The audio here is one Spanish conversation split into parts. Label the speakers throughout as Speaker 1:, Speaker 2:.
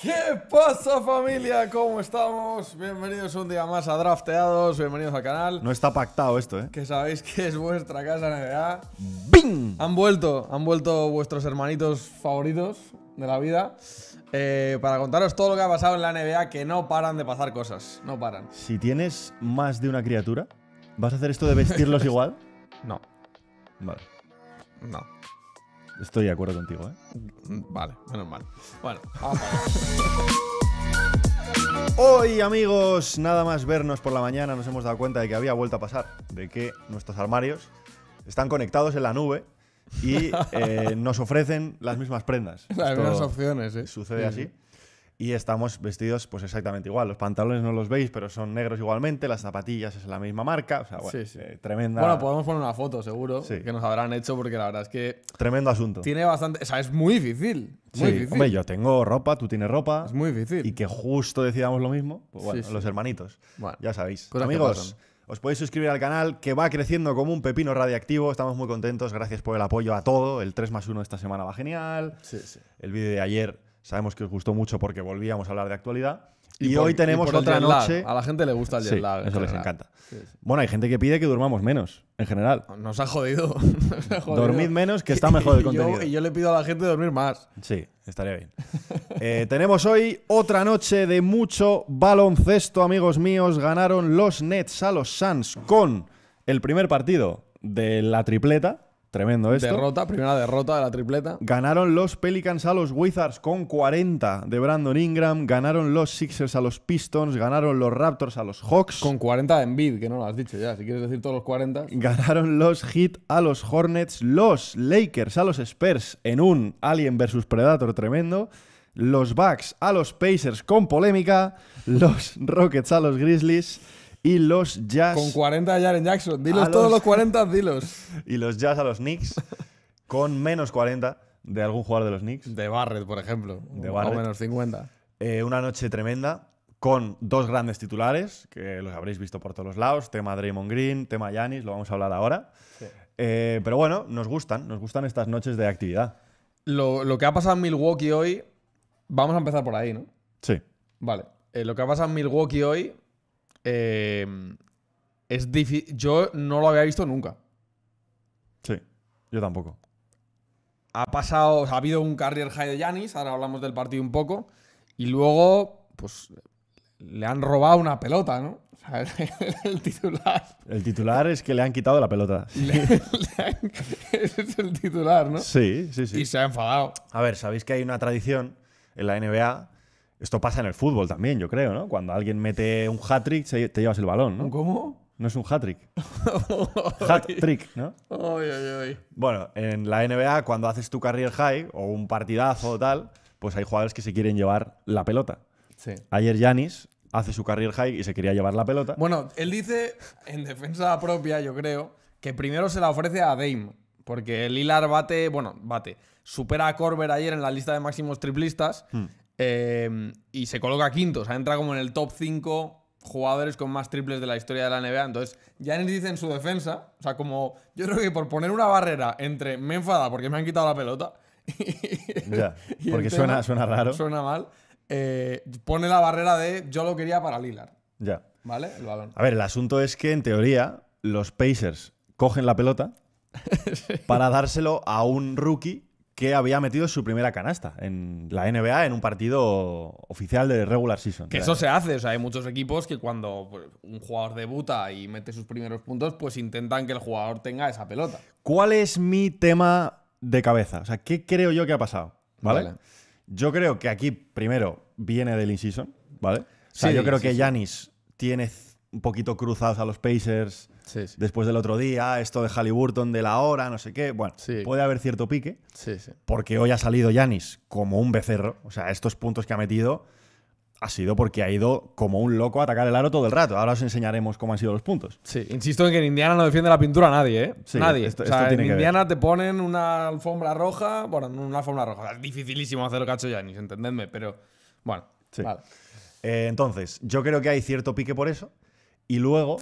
Speaker 1: ¿Qué pasa familia? ¿Cómo estamos? Bienvenidos un día más a Drafteados, bienvenidos al canal.
Speaker 2: No está pactado esto, ¿eh? Que
Speaker 1: sabéis que es vuestra casa NBA. ¡Bing! Han vuelto, han vuelto vuestros hermanitos favoritos de la vida eh, para contaros todo lo que ha pasado en la NBA, que no paran de pasar cosas, no paran.
Speaker 2: Si tienes más de una criatura, ¿vas a hacer esto de vestirlos igual? No. Vale. No. Estoy de acuerdo contigo, ¿eh?
Speaker 1: Mm, vale, menos mal. Bueno, vamos.
Speaker 2: Hoy, amigos, nada más vernos por la mañana, nos hemos dado cuenta de que había vuelto a pasar, de que nuestros armarios están conectados en la nube y eh, nos ofrecen las mismas prendas. Las opciones, ¿eh? Sucede así y estamos vestidos pues exactamente igual. Los pantalones no los veis, pero son negros igualmente, las zapatillas es la misma marca, o bueno, sí, sí. Eh, tremenda. Bueno,
Speaker 1: podemos poner una foto seguro que nos habrán hecho porque la verdad es que
Speaker 2: tremendo asunto. Tiene
Speaker 1: bastante, o sea, es muy difícil, muy difícil. yo
Speaker 2: tengo ropa, tú tienes ropa. Es muy difícil. Y que justo decidamos lo mismo, pues los hermanitos. ya sabéis. Amigos, os podéis suscribir al canal que va creciendo como un pepino radiactivo. Estamos muy contentos. Gracias por el apoyo a todo. El 3 más 1 esta semana va genial. Sí, sí. El vídeo de ayer Sabemos que os gustó mucho porque volvíamos a hablar de actualidad. Y, hoy tenemos otra noche. A la gente le gusta el jet sí, Eso les encanta. Bueno, hay gente que pide que durmamos menos, en general. Nos ha jodido. Dormid menos, que está mejor el contenido. y yo, le pido a la gente dormir más. Sí, estaría bien. Eh, tenemos hoy otra noche de mucho baloncesto, amigos míos. Ganaron los Nets a los Suns con el primer partido de la tripleta Tremendo esto. Derrota, primera derrota de la tripleta. Ganaron los Pelicans a los Wizards con 40 de Brandon Ingram. Ganaron los Sixers a los Pistons. Ganaron los Raptors a los Hawks. Con 40 de Embiid, que no lo has dicho ya. Si quieres decir todos los 40. Ganaron los Heat a los Hornets. Los Lakers a los Spurs en un Alien versus Predator tremendo. Los Bucks a los Pacers con polémica. Los Rockets a los Grizzlies y los Jazz. Con
Speaker 1: 40 de Jaren Jackson. Dilos todos los 40,
Speaker 2: dilos. Y los Jazz a los Knicks con menos 40 de algún jugador de los Knicks. De Barrett, por ejemplo. De Barrett. O menos 50. Eh, una noche tremenda con dos grandes titulares, que los habréis visto por todos los lados. Tema Draymond Green, tema Yanis, lo vamos a hablar ahora. Eh, pero bueno, nos gustan, nos gustan estas noches de actividad. Lo, que ha pasado en Milwaukee hoy, vamos a empezar por ahí, ¿no? Sí.
Speaker 1: Vale. Eh, lo que ha pasado en Milwaukee hoy Em, es Yo no lo había visto nunca.
Speaker 2: Sí, yo tampoco.
Speaker 1: Ha pasado, ha habido un carrier high de Yanis, ahora hablamos del partido un poco, y luego, pues, le han robado una pelota, ¿no? O sea, el,
Speaker 2: titular. El titular es que le han quitado la pelota. ese es el titular, ¿no? Sí, sí, sí. Y se ha enfadado. A ver, sabéis que hay una tradición en la NBA esto pasa en el fútbol también, yo creo, ¿no? Cuando alguien mete un hat-trick, te llevas el balón, ¿no? ¿Cómo? No es un hat-trick. hat-trick, ¿no? Bueno, en la NBA, cuando haces tu career high o un partidazo o tal, pues hay jugadores que se quieren llevar la pelota. Sí. Ayer Yanis hace su career high y se quería llevar la pelota. Bueno,
Speaker 1: él dice, en defensa propia, yo creo, que primero se la ofrece a Dame. Porque el Lilar bate, bueno, bate, supera a Corber ayer en la lista de máximos triplistas. Hmm. Em, y se coloca quinto, o sea, entra como en el top 5 jugadores con más triples de la historia de la NBA. Entonces, ya dice en su defensa, o sea, como yo creo que por poner una barrera entre me enfada porque me han quitado la pelota. ya, porque suena, suena raro. Suena mal. Eh, pone la barrera de yo lo quería para Lilar. Ya. ¿Vale? El balón.
Speaker 2: A ver, el asunto es que en teoría los Pacers cogen la pelota para dárselo a un rookie que había metido su primera canasta en la NBA en un partido oficial de regular season. Que eso se
Speaker 1: hace, o sea, hay muchos equipos que cuando pues, un jugador debuta y mete sus primeros puntos, pues intentan que el jugador tenga esa pelota.
Speaker 2: ¿Cuál es mi tema de cabeza? O sea, ¿qué creo yo que ha pasado? ¿Vale? Yo creo que aquí, primero, viene del in-season, ¿vale? O sea, yo creo que Yanis tiene un poquito cruzados a los Pacers Después del otro día, esto de Halliburton de la hora, no sé qué. Bueno, puede haber cierto pique. Porque hoy ha salido Yanis como un becerro. O sea, estos puntos que ha metido ha sido porque ha ido como un loco a atacar el aro todo el rato. Ahora os enseñaremos cómo han sido los puntos.
Speaker 1: Sí, insisto en que en Indiana no defiende la pintura nadie, ¿eh? nadie. en Indiana te ponen una alfombra roja. Bueno, una alfombra roja. Es dificilísimo hacer lo que ha hecho entendedme, pero
Speaker 2: bueno. Vale. Eh, entonces, yo creo que hay cierto pique por eso. Y luego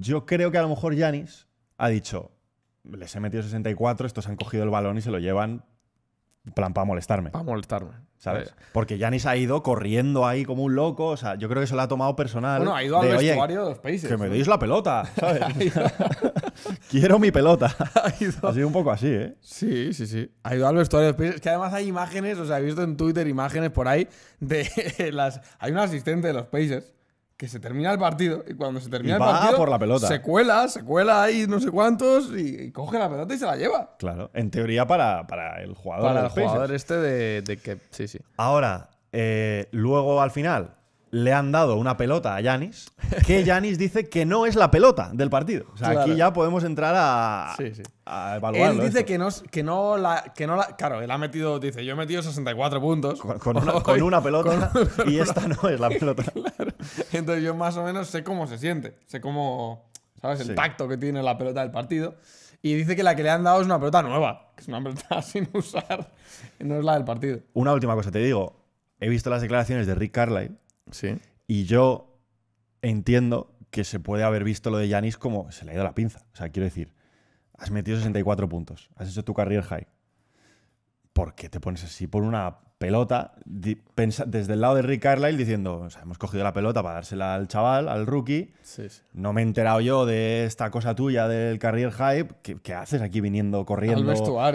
Speaker 2: yo creo que a lo mejor Yanis ha dicho, les he metido 64, estos han cogido el balón y se lo llevan plan para molestarme. Para molestarme. ¿Sabes? Porque Yanis ha ido corriendo ahí como un loco. O sea, yo creo que se lo ha tomado personal. Bueno, ha ido al vestuario de los países. Que me deis la pelota, ¿sabes? Quiero mi pelota. Ha, sido un poco así, ¿eh?
Speaker 1: Sí, sí, sí. Ha ido al vestuario de los países. Que además hay imágenes, o sea, he visto en Twitter imágenes por ahí de las. Hay un asistente de los países que se termina el partido y cuando se termina el va partido por la pelota. se cuela, se cuela ahí no sé cuántos y, coge la pelota y se la lleva.
Speaker 2: Claro, en teoría para, el jugador. Para el jugador este de, de, que... Sí, sí. Ahora, eh, luego al final le han dado una pelota a Yanis que Yanis dice que no es la pelota del partido. O sea, aquí ya podemos entrar a, evaluarlo. Él dice
Speaker 1: que no, que no la... Que no la, claro, él ha metido, dice, yo he metido 64 puntos. Con, una,
Speaker 2: pelota y esta no es la pelota.
Speaker 1: Entonces yo más o menos sé cómo se siente, sé cómo, ¿sabes? El tacto que tiene la pelota del partido. Y dice que la que le han dado es una pelota nueva, que es una pelota sin usar,
Speaker 2: no es la del partido. Una última cosa, te digo, he visto las declaraciones de Rick Carlyle. Y yo entiendo que se puede haber visto lo de Yanis como se le ha ido la pinza. O sea, quiero decir, has metido 64 puntos, has hecho tu carrera high. ¿Por qué te pones así por una pelota desde el lado de Rick Carlisle diciendo, o sea, hemos cogido la pelota para dársela al chaval, al rookie. No me he enterado yo de esta cosa tuya del career hype. ¿Qué, haces aquí viniendo corriendo?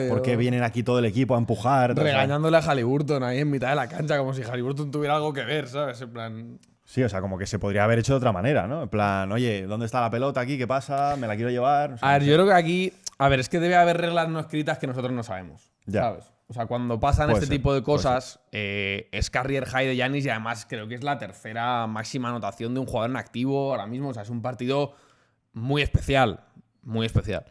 Speaker 2: ¿Por qué vienen aquí todo el equipo a empujar? Regañándole
Speaker 1: a Halliburton ahí en mitad de la cancha, como si Halliburton tuviera algo que ver, ¿sabes? En plan.
Speaker 2: Sí, o sea, como que se podría haber hecho de otra manera, ¿no? En plan, oye, ¿dónde está la pelota aquí? ¿Qué pasa? ¿Me la quiero llevar? a ver, yo creo que aquí. A ver, es que debe haber reglas no escritas que nosotros
Speaker 1: no sabemos. Ya. ¿Sabes? O sea, cuando pasan este tipo de cosas, eh, es carrier high de Yanis y además creo que es la tercera máxima anotación de un jugador en activo ahora mismo. O sea, es un partido muy especial, muy especial.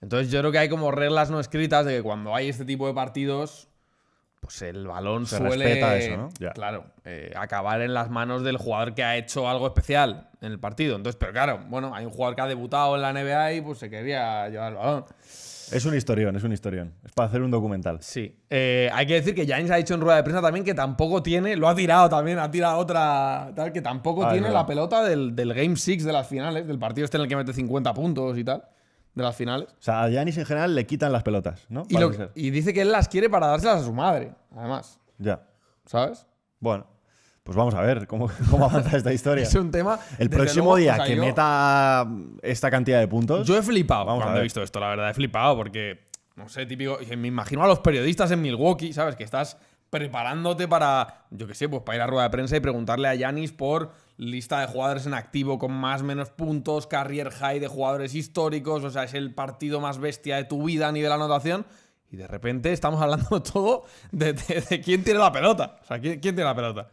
Speaker 1: Entonces yo creo que hay como reglas no escritas de que cuando hay este tipo de partidos, pues el balón Se suele, eso, ¿no? claro, eh, acabar en las manos del jugador que ha hecho algo especial en el partido. Entonces, pero claro, bueno, hay un jugador que ha debutado en la NBA y pues se quería llevar el balón.
Speaker 2: Es un historión, es un historión. Es para hacer un documental. Sí.
Speaker 1: Eh, hay que decir que James ha dicho en rueda de prensa también que tampoco tiene, lo ha tirado también, ha tirado otra, tal, que tampoco ah, tiene la pelota del, Game 6 de las finales, del partido este en el que mete 50 puntos y tal de las finales.
Speaker 2: O sea, a Giannis en general le quitan las pelotas, ¿no? Y,
Speaker 1: y, dice que él las quiere para dárselas a su madre, además.
Speaker 2: Ya. ¿Sabes? Bueno. Pues vamos a ver cómo, cómo avanza esta historia. es un tema. El próximo día que meta esta cantidad de puntos. Yo he flipado vamos cuando he visto
Speaker 1: esto, la verdad, he flipado porque, no sé, típico. Me imagino a los periodistas en Milwaukee, ¿sabes? Que estás preparándote para, yo qué sé, pues para ir a rueda de prensa y preguntarle a Yanis por lista de jugadores en activo con más menos puntos, carrier high de jugadores históricos, o sea, es el partido más bestia de tu vida a nivel anotación. Y de repente estamos hablando todo de, de, de quién tiene la pelota. O sea, ¿quién, quién tiene la pelota?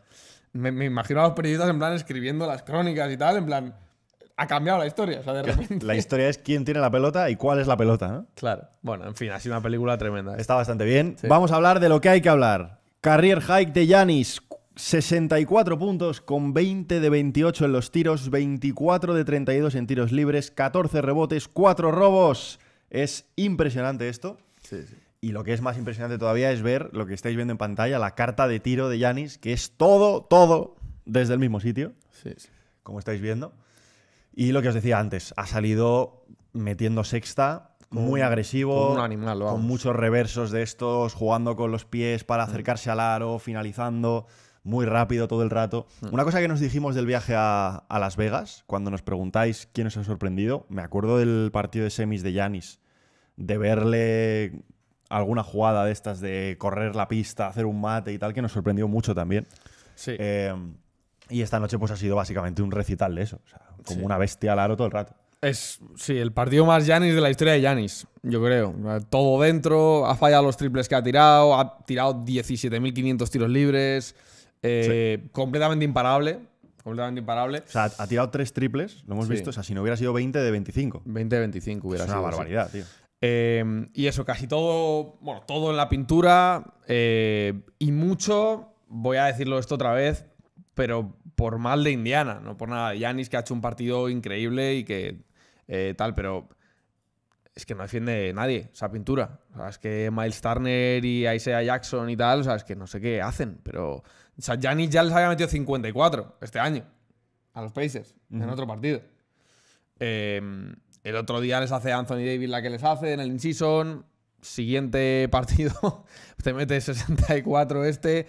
Speaker 1: me, imagino a los periodistas en plan escribiendo las crónicas y tal, en plan, ha cambiado la historia. O sea, de repente.
Speaker 2: La historia es quién tiene la pelota y cuál es la pelota. ¿no?
Speaker 1: Claro. Bueno, en fin, ha sido una película
Speaker 2: tremenda. Está bastante bien. Vamos a hablar de lo que hay que hablar. Carrier Hike de Yanis, 64 puntos con 20 de 28 en los tiros, 24 de 32 en tiros libres, 14 rebotes, 4 robos. Es impresionante esto. Sí, sí. Y lo que es más impresionante todavía es ver lo que estáis viendo en pantalla, la carta de tiro de Yanis, que es todo, todo desde el mismo sitio, sí, sí. como estáis viendo. Y lo que os decía antes, ha salido metiendo sexta, muy agresivo, un animal, con muchos reversos de estos, jugando con los pies para mm. acercarse al aro, finalizando muy rápido todo el rato. Mm. Una cosa que nos dijimos del viaje a, a, Las Vegas, cuando nos preguntáis quién os ha sorprendido, me acuerdo del partido de semis de Yanis, de verle alguna jugada de estas de correr la pista, hacer un mate y tal, que nos sorprendió mucho también. Sí. Eh, y esta noche pues ha sido básicamente un recital de eso. O sea, como una bestia al aro todo el rato.
Speaker 1: Es, sí, el partido más Yanis de la historia de Yanis, yo creo. Todo dentro, ha fallado los triples que ha tirado, ha tirado 17.500 tiros libres, eh, completamente imparable. Completamente imparable. O
Speaker 2: sea, ha tirado tres triples, lo hemos visto. O sea, si no hubiera sido 20 de 25. 20 de 25 hubiera sido. Es una barbaridad, tío.
Speaker 1: Em,
Speaker 2: y eso, casi todo,
Speaker 1: bueno, todo en la pintura eh, y mucho, voy a decirlo esto otra vez, pero por mal de Indiana, no por nada de Yanis, que ha hecho un partido increíble y que eh, tal, pero es que no defiende nadie esa pintura. O es que Miles Turner y Isaiah Jackson y tal, o es que no sé qué hacen, pero. O sea, ya les había metido 54 este año a los Pacers en otro partido. Eh, el otro día les hace Anthony Davis la que les hace en el in-season. Siguiente partido, te mete 64 este.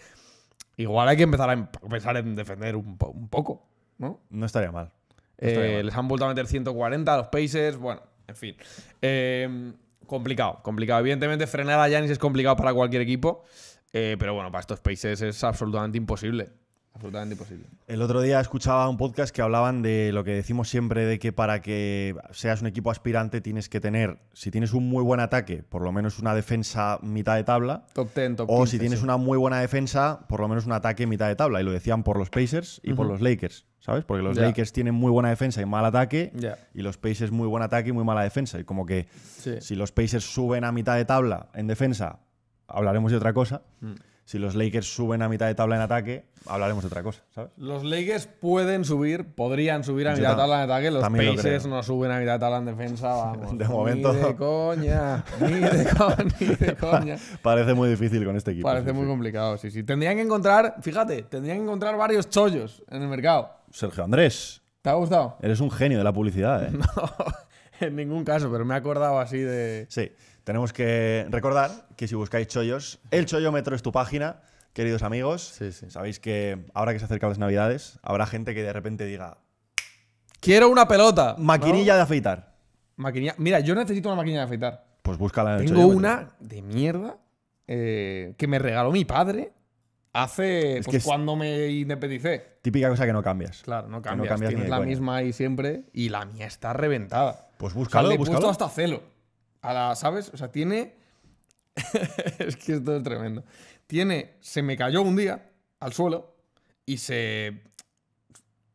Speaker 1: Igual hay que empezar a empezar en defender un, poco,
Speaker 2: ¿no? No estaría mal. Eh,
Speaker 1: les han vuelto a meter 140 a los Pacers. Bueno, en fin. Em, complicado, complicado. Evidentemente, frenar a Giannis es complicado para cualquier equipo. Eh, pero bueno, para estos Pacers es absolutamente imposible. Absolutamente imposible.
Speaker 2: El otro día escuchaba un podcast que hablaban de lo que decimos siempre de que para que seas un equipo aspirante tienes que tener, si tienes un muy buen ataque, por lo menos una defensa mitad de tabla.
Speaker 1: Top O si tienes una
Speaker 2: muy buena defensa, por lo menos un ataque mitad de tabla. Y lo decían por los Pacers y por los Lakers, ¿sabes? Porque los Lakers tienen muy buena defensa y mal ataque. Y los Pacers muy buen ataque y muy mala defensa. Y como que si los Pacers suben a mitad de tabla en defensa, hablaremos de otra cosa. Mm si los Lakers suben a mitad de tabla en ataque, hablaremos de otra cosa, ¿sabes?
Speaker 1: Los Lakers pueden subir, podrían subir a mitad de tabla en ataque, los Pacers no suben a mitad de tabla en defensa, vamos. de momento. Ni de coña, ni de, coña, ni de coña.
Speaker 2: Parece muy difícil con este equipo. Parece muy
Speaker 1: complicado, sí, sí. Tendrían que encontrar, fíjate, tendrían que encontrar varios chollos en el mercado.
Speaker 2: Sergio Andrés. ¿Te ha gustado? Eres un genio de la publicidad, ¿eh? No, en ningún caso, pero me he acordado así de. Sí tenemos que recordar que si buscáis chollos, el metro es tu página, queridos amigos. Sabéis que ahora que se acercan las navidades, habrá gente que de repente diga... Quiero una pelota. Maquinilla de afeitar. Maquinilla. Mira, yo necesito una maquinilla de afeitar. Pues búscala en el Tengo una de
Speaker 1: mierda eh, que me regaló mi padre hace pues, cuando me
Speaker 2: independicé. Típica cosa que no cambias.
Speaker 1: Claro, no cambias. tienes la misma ahí siempre y la mía está reventada.
Speaker 2: Pues búscalo, o He hasta
Speaker 1: celo a la, ¿sabes? O sea, tiene... es que esto es tremendo. Tiene, se me cayó un día al suelo y se...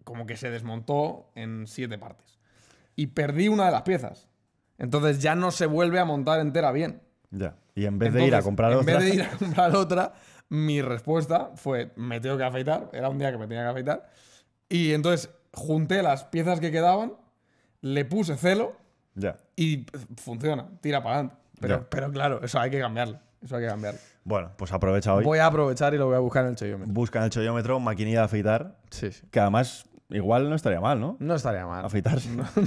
Speaker 1: como que se desmontó en siete partes. Y perdí una de las piezas. Entonces ya no se vuelve a montar entera bien.
Speaker 2: Ya. Y en vez de ir a comprar otra. En vez de ir a comprar
Speaker 1: otra, mi respuesta fue: me tengo que afeitar. Era un día que me tenía que afeitar. Y entonces junté las piezas que quedaban, le puse celo y funciona, tira para adelante. Pero, pero, claro, eso hay que cambiarlo.
Speaker 2: Eso hay que cambiarlo. Bueno, pues aprovecha hoy. Voy a aprovechar y lo voy a buscar en el chollómetro. Busca en el chollómetro maquinilla de afeitar. Que además igual no estaría mal, ¿no? No estaría mal. Afeitar.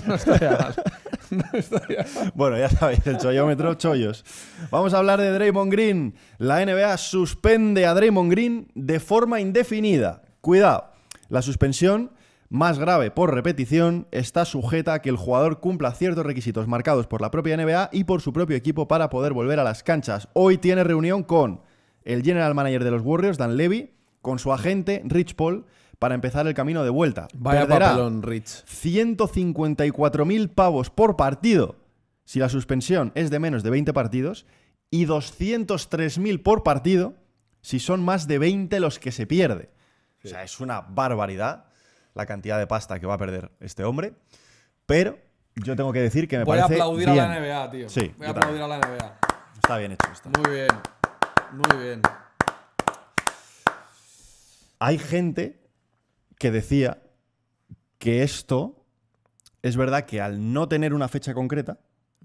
Speaker 2: No, estaría mal. No estaría mal. bueno, ya sabéis, el chollómetro, chollos. Vamos a hablar de Draymond Green. La NBA suspende a Draymond Green de forma indefinida. Cuidado, la suspensión más grave por repetición, está sujeta a que el jugador cumpla ciertos requisitos marcados por la propia NBA y por su propio equipo para poder volver a las canchas. Hoy tiene reunión con el general manager de los Warriors, Dan Levy, con su agente, Rich Paul, para empezar el camino de vuelta. Vaya Perderá Rich. 154.000 pavos por partido si la suspensión es de menos de 20 partidos y 203.000 por partido si son más de 20 los que se pierde. O sea, es una barbaridad la cantidad de pasta que va a perder este hombre. Pero yo tengo que decir que me parece. Voy a aplaudir a la NBA, tío. Sí. Voy a aplaudir a la NBA. Está bien hecho esto.
Speaker 1: Muy bien. Muy bien.
Speaker 2: Hay gente que decía que esto es verdad que al no tener una fecha concreta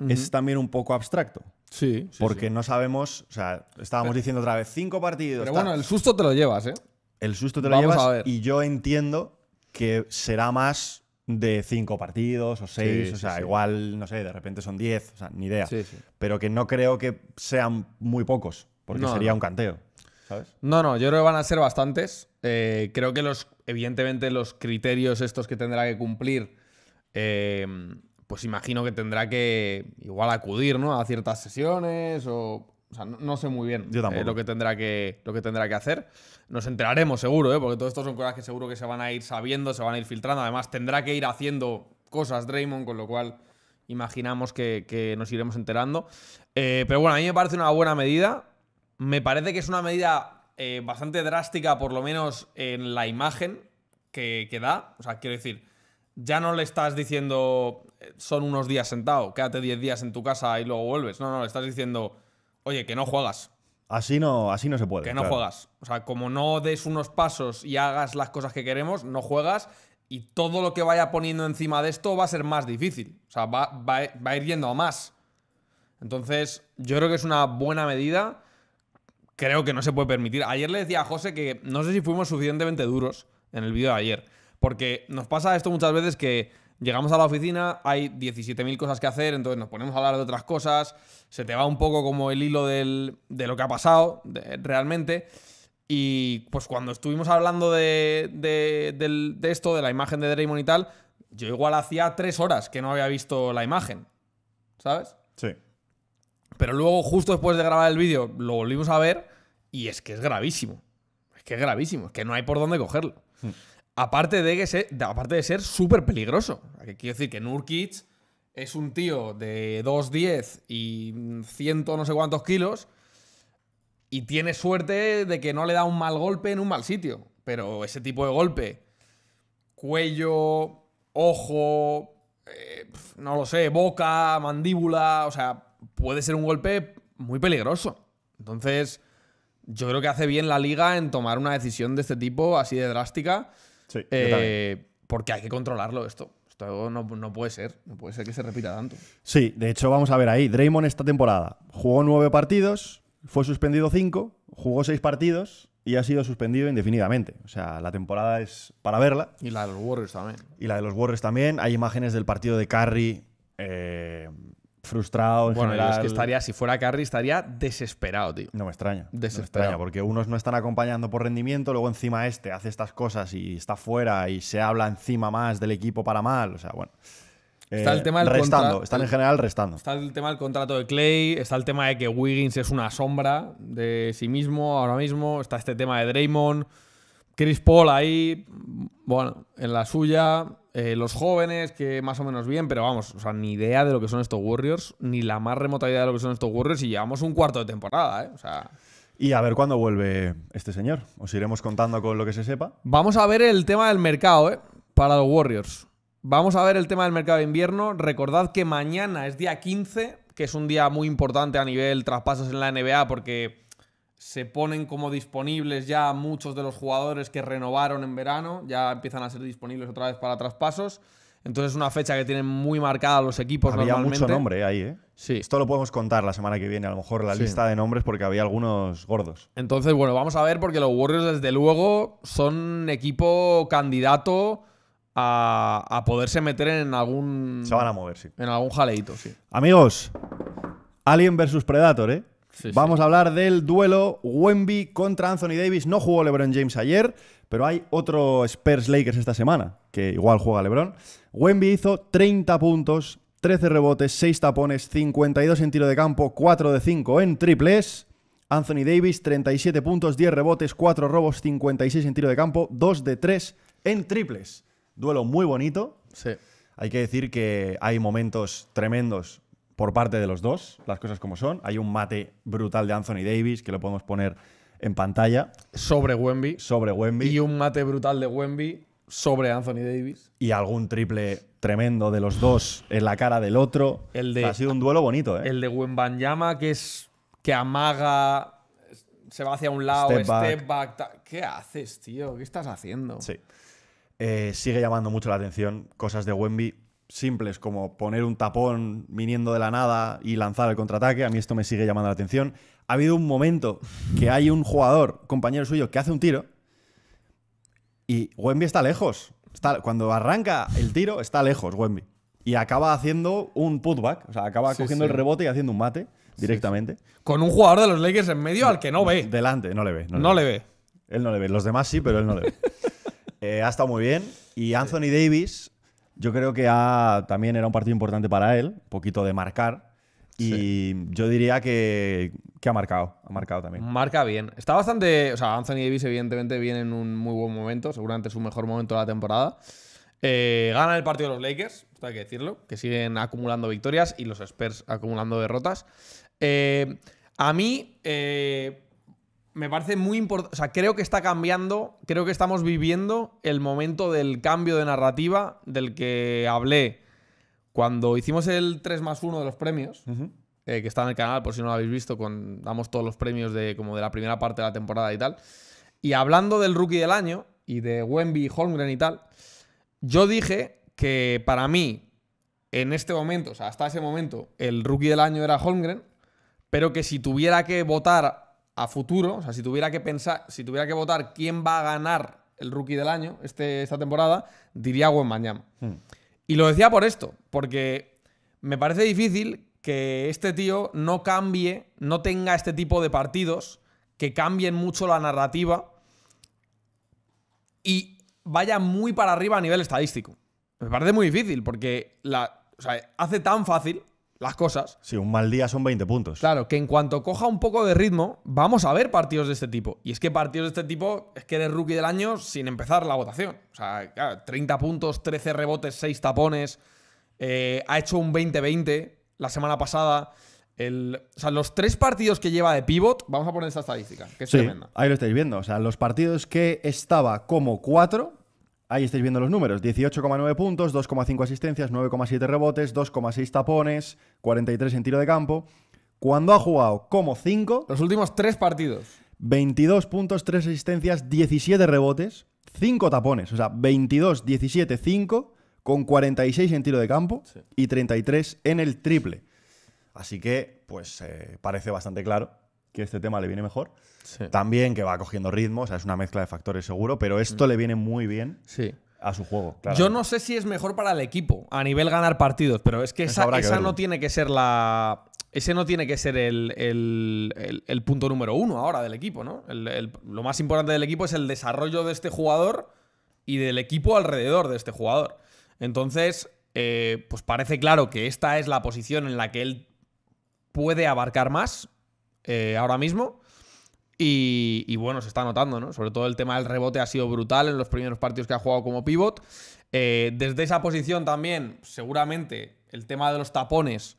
Speaker 2: es también un poco abstracto. Sí. porque no sabemos, o sea, estábamos eh, diciendo otra vez cinco partidos. Pero bueno, el susto te lo llevas, ¿eh? El susto te lo llevas y yo entiendo que será más de cinco partidos o seis, o sea, igual, no sé, de repente son diez, o sea, ni idea. Pero que no creo que sean muy pocos, porque sería un canteo,
Speaker 1: ¿sabes? No, no, yo creo que van a ser bastantes. Eh, creo que los, evidentemente, los criterios estos que tendrá que cumplir, eh, pues imagino que tendrá que igual acudir, ¿no? A ciertas sesiones o o sea, no, sé muy bien eh, lo, que tendrá que, lo que tendrá que hacer. Nos enteraremos seguro, eh, porque todo esto son cosas que seguro que se van a ir sabiendo, se van a ir filtrando. Además, tendrá que ir haciendo cosas Draymond, con lo cual imaginamos que, nos iremos enterando. Eh, pero bueno, a mí me parece una buena medida. Me parece que es una medida bastante drástica, por lo menos en la imagen que, que da. O sea, quiero decir, ya no le estás diciendo son unos días sentado, quédate 10 días en tu casa y luego vuelves. No, no, le estás diciendo oye, que no
Speaker 2: juegas. Así no, así no se puede. Que no juegas.
Speaker 1: O sea, como no des unos pasos y hagas las cosas que queremos, no juegas y todo lo que vaya poniendo encima de esto va a ser más difícil. O sea, va, va, a ir yendo a más. Entonces, yo creo que es una buena medida. Creo que no se puede permitir. Ayer le decía a José que no sé si fuimos suficientemente duros en el vídeo de ayer. Porque nos pasa esto muchas veces que Llegamos a la oficina, hay 17.000 cosas que hacer, entonces nos ponemos a hablar de otras cosas, se te va un poco como el hilo del, de lo que ha pasado realmente. Y pues cuando estuvimos hablando de, de, esto, de la imagen de Draymond y tal, yo igual hacía tres horas que no había visto la imagen, ¿sabes? Sí. Pero luego, justo después de grabar el vídeo, lo volvimos a ver y es que es gravísimo. Es que es gravísimo, es que no hay por dónde cogerlo. Hmm. Aparte de, que aparte de ser súper peligroso. Quiero decir que Nurkic es un tío de 2,10 y ciento no sé cuántos kilos y tiene suerte de que no le da un mal golpe en un mal sitio. Pero ese tipo de golpe, cuello, ojo, eh, no lo sé, boca, mandíbula, o sea, puede ser un golpe muy peligroso. Entonces, yo creo que hace bien la liga en tomar una decisión de este tipo así de drástica eh, porque hay que controlarlo esto. Esto no, no, puede ser, no puede
Speaker 2: ser que se repita tanto. Sí, de hecho, vamos a ver ahí. Draymond esta temporada jugó nueve partidos, fue suspendido cinco, jugó seis partidos y ha sido suspendido indefinidamente. O sea, la temporada es para verla. Y la de los Warriors también. Y la de los Warriors también. Hay imágenes del partido de Curry eh, frustrado en bueno, general. es que estaría, si fuera Carry, estaría desesperado, tío. No me extraña. Desesperado. porque unos no están acompañando por rendimiento, luego encima este hace estas cosas y está fuera y se habla encima más del equipo para mal. O sea, bueno. Está el eh, tema del restando, están en general restando. Está el tema del contrato de Clay, está el tema de que Wiggins es una
Speaker 1: sombra de sí mismo ahora mismo, está este tema de Draymond, Chris Paul ahí, bueno, en la suya, eh, los jóvenes, que más o menos bien, pero vamos, o sea, ni idea de lo que son estos Warriors, ni la más remota idea de lo que son estos Warriors, y llevamos un cuarto de temporada,
Speaker 2: ¿eh? O sea. Y a ver cuándo vuelve este señor. Os iremos contando con lo que se sepa. Vamos a ver el tema del mercado, ¿eh? Para los Warriors. Vamos a ver el tema del mercado de invierno.
Speaker 1: Recordad que mañana es día 15, que es un día muy importante a nivel traspasos en la NBA, porque se ponen como disponibles ya muchos de los jugadores que renovaron en verano, ya empiezan a ser disponibles otra vez para traspasos. Entonces es una fecha que tienen muy marcada
Speaker 2: los equipos había mucho nombre ahí, ¿eh? Sí. Esto lo podemos contar la semana que viene, a lo mejor la lista de nombres, porque había algunos gordos.
Speaker 1: Entonces, bueno, vamos a ver, porque los Warriors, desde luego, son equipo candidato a, a poderse meter en algún. Se van a mover, sí. En algún jaleito, sí.
Speaker 2: Amigos, Alien versus Predator, ¿eh? Vamos a hablar del duelo Wemby contra Anthony Davis. No jugó LeBron James ayer, pero hay otro Spurs Lakers esta semana, que igual juega LeBron. Wemby hizo 30 puntos, 13 rebotes, 6 tapones, 52 en tiro de campo, 4 de 5 en triples. Anthony Davis, 37 puntos, 10 rebotes, 4 robos, 56 en tiro de campo, 2 de 3 en triples. Duelo muy bonito. Sí. Hay que decir que hay momentos tremendos por parte de los dos, las cosas como son. Hay un mate brutal de Anthony Davis que lo podemos poner en pantalla. Sobre Wemby. Sobre Wemby. Y un mate brutal de Wemby sobre Anthony Davis. Y algún triple tremendo de los dos en la cara del otro. ha sido un duelo bonito, ¿eh? El
Speaker 1: de Wembanyama que es que amaga se va hacia un lado, step, back. ¿Qué haces, tío? ¿Qué estás haciendo? Sí.
Speaker 2: Eh, sigue llamando mucho la atención cosas de Wemby simples como poner un tapón viniendo de la nada y lanzar el contraataque, a mí esto me sigue llamando la atención. Ha habido un momento que hay un jugador, compañero suyo, que hace un tiro y Wemby está lejos. Está, cuando arranca el tiro, está lejos Wemby. Y acaba haciendo un putback, o sea, acaba cogiendo el rebote y haciendo un mate directamente. Con un jugador de los Lakers en medio al que no ve. Delante, no le ve. No, le, ve. Él no le ve. Los demás sí, pero él no le ve. Eh, ha estado muy bien. Y Anthony Davis yo creo que también era un partido importante para él, un poquito de marcar. Y yo diría que, ha marcado, ha marcado también.
Speaker 1: Marca bien. Está bastante. O sea, Anthony Davis, evidentemente, viene en un muy buen momento, seguramente su mejor momento de la temporada. Eh, gana el partido de los Lakers, hay que decirlo, que siguen acumulando victorias y los Spurs acumulando derrotas. Eh, a mí, eh, me parece muy importante, o sea, creo que está cambiando, creo que estamos viviendo el momento del cambio de narrativa del que hablé cuando hicimos el 3 más 1 de los premios, eh, que está en el canal, por si no lo habéis visto, con, damos todos los premios de, como de la primera parte de la temporada y tal. Y hablando del rookie del año y de Wemby Holmgren y tal, yo dije que para mí, en este momento, o sea, hasta ese momento, el rookie del año era Holmgren, pero que si tuviera que votar a futuro, o sea, si tuviera que pensar, si tuviera que votar quién va a ganar el rookie del año este, esta temporada, diría Mañana. Mañana. Hmm. Y lo decía por esto, porque me parece difícil que este tío no cambie, no tenga este tipo de partidos que cambien mucho la narrativa y vaya muy para arriba a nivel estadístico. Me parece muy difícil porque hace tan fácil las cosas. Sí, un mal día son 20 puntos. Claro, que en cuanto coja un poco de ritmo, vamos a ver partidos de este tipo. Y es que partidos de este tipo, es que eres rookie del año sin empezar la votación. O sea, 30 puntos, 13 rebotes, 6 tapones. Eh, ha hecho un 20-20 la semana pasada. El, o sea, los tres partidos que lleva de pivot, vamos a poner esta estadística, que es
Speaker 2: Ahí lo estáis viendo. O sea, los partidos que estaba como cuatro, Ahí estáis viendo los números, 18,9 puntos, 2,5 asistencias, 9,7 rebotes, 2,6 tapones, 43 en tiro de campo. Cuando ha jugado como 5... Los últimos 3 partidos. 22 puntos, 3 asistencias, 17 rebotes, 5 tapones. O sea, 22, 17, 5, con 46 en tiro de campo y 33 en el triple. Así que, pues, eh, parece bastante claro que este tema le viene mejor. También que va cogiendo ritmo, o sea, es una mezcla de factores seguro, pero esto mm. le viene muy bien. a su juego. Yo
Speaker 1: no sé si es mejor para el equipo
Speaker 2: a nivel ganar partidos, pero es
Speaker 1: que esa, no tiene que ser la. Ese no tiene que ser el, el, punto número uno ahora del equipo, ¿no? lo más importante del equipo es el desarrollo de este jugador y del equipo alrededor de este jugador. Entonces, eh, pues parece claro que esta es la posición en la que él puede abarcar más, eh, ahora mismo. Y, bueno, se está notando, ¿no? Sobre todo el tema del rebote ha sido brutal en los primeros partidos que ha jugado como pivot. Eh, desde esa posición también, seguramente, el tema de los tapones.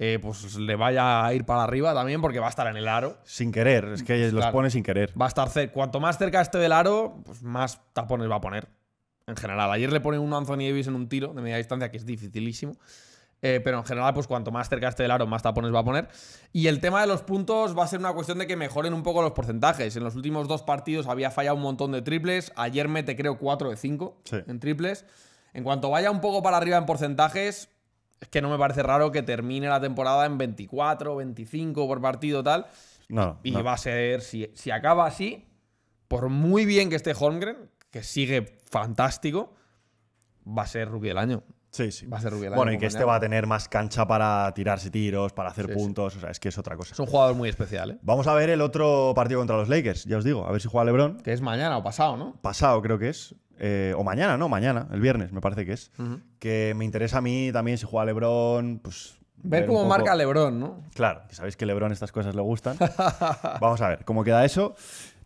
Speaker 1: Eh, pues le vaya a ir para arriba también porque va a estar en el aro. Sin
Speaker 2: querer, es que los pone sin querer.
Speaker 1: Va a estar Cuanto más cerca esté del aro, pues más tapones va a poner. En general, ayer le pone un Anthony Davis en un tiro de media distancia que es dificilísimo. Eh, pero en general, pues cuanto más cerca esté del aro, más tapones va a poner. Y el tema de los puntos va a ser una cuestión de que mejoren un poco los porcentajes. En los últimos dos partidos había fallado un montón de triples. Ayer mete, creo, 4 de 5 en triples. En cuanto vaya un poco para arriba en porcentajes, es que no me parece raro que termine la temporada en 24, 25 por partido, tal.
Speaker 2: No. Y va
Speaker 1: a ser, si, si acaba así, por muy bien que esté Holmgren, que sigue fantástico va a ser rookie del año. Sí, sí. Va a ser rookie del año. Bueno, y que este va a tener
Speaker 2: más cancha para tirarse tiros, para hacer puntos. O sea, es que es otra cosa. Es un jugador muy especial, ¿eh? Vamos a ver el otro partido contra los Lakers, ya os digo. A ver si juega LeBron. Que es mañana o pasado, ¿no? Pasado, creo que es. Eh, o mañana, no, mañana, el viernes, me parece que es. Que me interesa a mí también si juega LeBron, pues Ver, cómo marca Lebron, ¿no? Claro, que sabéis que a Lebron estas cosas le gustan. Vamos a ver cómo queda eso.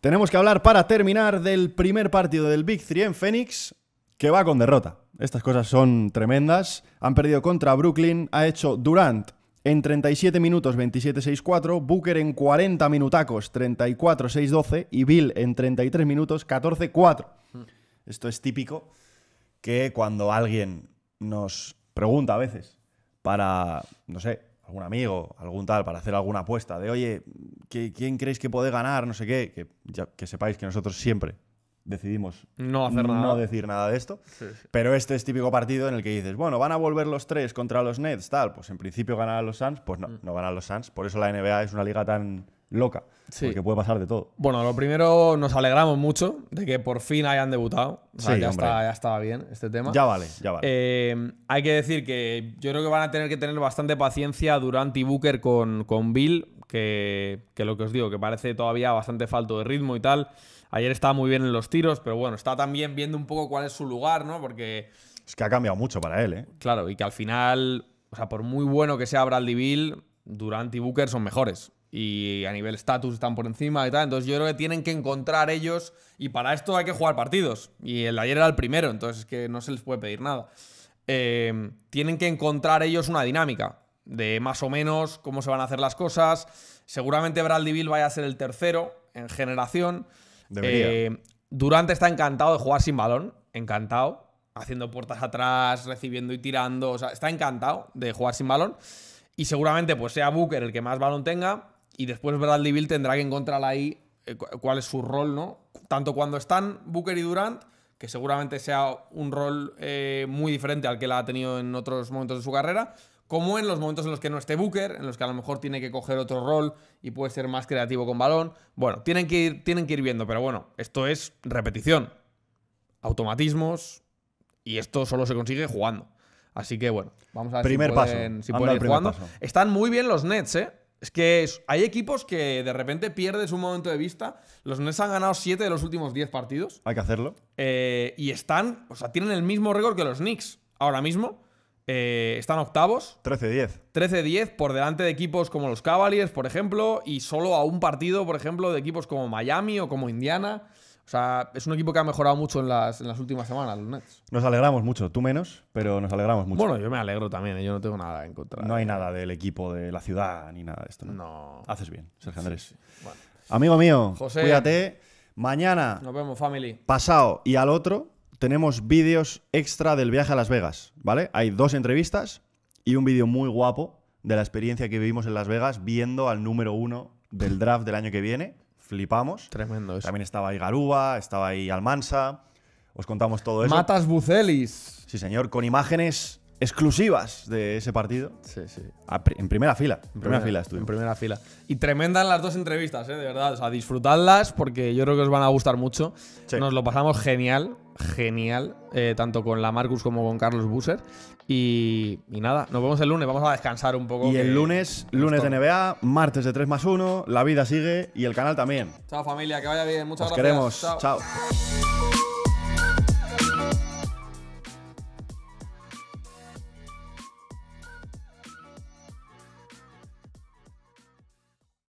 Speaker 2: Tenemos que hablar para terminar del primer partido del Big 3 en Phoenix, que va con derrota. Estas cosas son tremendas. Han perdido contra Brooklyn. Ha hecho Durant en 37 minutos 27-6-4, Booker en 40 minutacos 34-6-12 y Bill en 33 minutos 14-4. Esto es típico que cuando alguien nos pregunta a veces para, no sé, algún amigo, algún tal, para hacer alguna apuesta de, oye, ¿quién creéis que puede ganar? No sé qué, que, que sepáis que nosotros siempre decidimos no, hacer nada. no decir nada de esto. Pero este es típico partido en el que dices, bueno, van a volver los tres contra los Nets, tal. Pues en principio ganarán los Suns, pues no, mm. no ganan los Suns. Por eso la NBA es una liga tan loca, sí. porque puede pasar de todo.
Speaker 1: Bueno, lo primero, nos alegramos mucho de que por fin hayan debutado. ya, estaba bien este tema. Ya vale, ya vale. Eh, hay que decir que yo creo que van a tener que tener bastante paciencia durante Booker con, con Bill, que, que lo que os digo, que parece todavía bastante falto de ritmo y tal. Ayer estaba muy bien en los tiros, pero bueno, está también viendo un poco cuál es su lugar, ¿no? Porque.
Speaker 2: Es que ha cambiado mucho para él, ¿eh?
Speaker 1: Claro, y que al final, o sea, por muy bueno que sea Bradley Bill, Durant y Booker son mejores. Y a nivel estatus están por encima y tal. Entonces yo creo que tienen que encontrar ellos. Y para esto hay que jugar partidos. Y el ayer era el primero, entonces es que no se les puede pedir nada. Eh, tienen que encontrar ellos una dinámica de más o menos cómo se van a hacer las cosas. Seguramente Bradley Bill vaya a ser el tercero en generación. Eh, Durant está encantado de jugar sin balón, encantado, haciendo puertas atrás, recibiendo y tirando, o sea, está encantado de jugar sin balón. Y seguramente pues sea Booker el que más balón tenga y después Bradley Bill tendrá que encontrar ahí eh, cuál es su rol, ¿no? Tanto cuando están Booker y Durant, que seguramente sea un rol eh, muy diferente al que la ha tenido en otros momentos de su carrera, como en los momentos en los que no esté Booker, en los que a lo mejor tiene que coger otro rol y puede ser más creativo con balón. Bueno, tienen que ir, tienen que ir viendo, pero bueno, esto es repetición, automatismos y esto solo se consigue jugando. Así que bueno, vamos a ver primer paso. ir jugando. Están muy bien los Nets, ¿eh? Es que hay equipos que de repente pierdes un momento de vista. Los Nets han ganado 7 de los últimos 10 partidos. Hay que hacerlo. Eh, y están, o sea, tienen el mismo récord que los Knicks ahora mismo. Eh, están octavos. 13-10. 13-10 por delante de equipos como los Cavaliers, por ejemplo, y solo a un partido, por ejemplo, de equipos como Miami o como Indiana. O sea, es un equipo que ha mejorado mucho en las,
Speaker 2: últimas semanas, los Nets. Nos alegramos mucho, tú menos, pero nos alegramos mucho. Bueno, yo me alegro también, ¿eh? yo no tengo nada en contra. No hay nada del equipo, de la ciudad, ni nada de esto. No. Haces bien, Sergio Andrés. Amigo mío, José, cuídate. Mañana.
Speaker 1: Nos vemos, family.
Speaker 2: Pasado y al otro tenemos vídeos extra del viaje a Las Vegas, ¿vale? Hay dos entrevistas y un vídeo muy guapo de la experiencia que vivimos en Las Vegas viendo al número uno del draft del año que viene. Flipamos. Tremendo eso. También estaba ahí Garúa, estaba ahí Almansa. Os contamos todo eso. Matas Bucelis. Sí, señor, con imágenes exclusivas de ese partido. Sí, sí. en primera fila. En primera, fila estuve. En primera fila.
Speaker 1: Y tremendas las dos entrevistas, eh, de verdad. O sea, disfrutadlas porque yo creo que os van a gustar mucho. Nos lo pasamos genial, genial, eh, tanto con la Marcus como con Carlos Busser. Y, nada, nos vemos el lunes, vamos a descansar un poco. Y el lunes, lunes de
Speaker 2: NBA, martes de 3 más 1, la vida sigue y el canal también.
Speaker 1: Chao familia, que vaya bien, muchas gracias. queremos, chao.